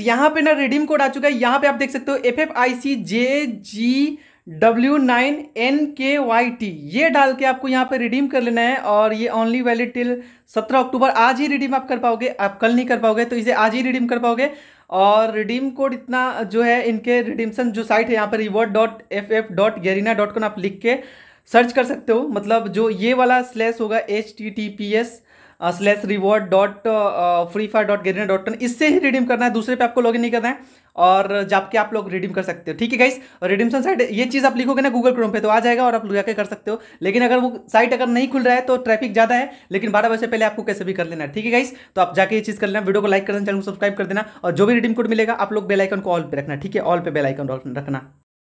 यहाँ पे ना रिडीम कोड आ चुका है यहाँ पे आप देख सकते हो F F I C J G W nine N K Y T ये डाल के आपको यहाँ पे रिडीम कर लेना है और ये ओनली वैलिड टिल सत्रह अक्टूबर आज ही रिडीम आप कर पाओगे आप कल नहीं कर पाओगे तो इसे आज ही रिडीम कर पाओगे और रिडीम कोड इतना जो है इनके रिडीमसन जो साइट है यहाँ पर reward dot F F dot Garena dot com आप लिख के सर्च कर सकते हो मतलब जो ये वाला स्लैश होगा H T T P S slash reward dot free fire dot Garena dot in इससे ही रिडीम करना है दूसरे पे आपको लॉगिन नहीं करना है और जाके आप लोग रिडीम कर सकते हो ठीक है गाइस रिडीमशन साइट ये चीज़ आप लिखोगे ना गूगल क्रोम पे तो आ जाएगा और आप जाकर कर सकते हो लेकिन अगर वो साइट अगर नहीं खुल रहा है तो ट्रैफिक ज़्यादा है लेकिन बारह बजे पहले आपको कैसे भी कर लेना है ठीक है गाइस तो आप जाके ये चीज़ कर लेना वीडियो को लाइक कर देना चैनल को सब्सक्राइब कर देना और जो भी रिडीम कोड मिलेगा आप लोग बेलाइकन को ऑल पे रखना ठीक है ऑल पे बेलाइकन रखना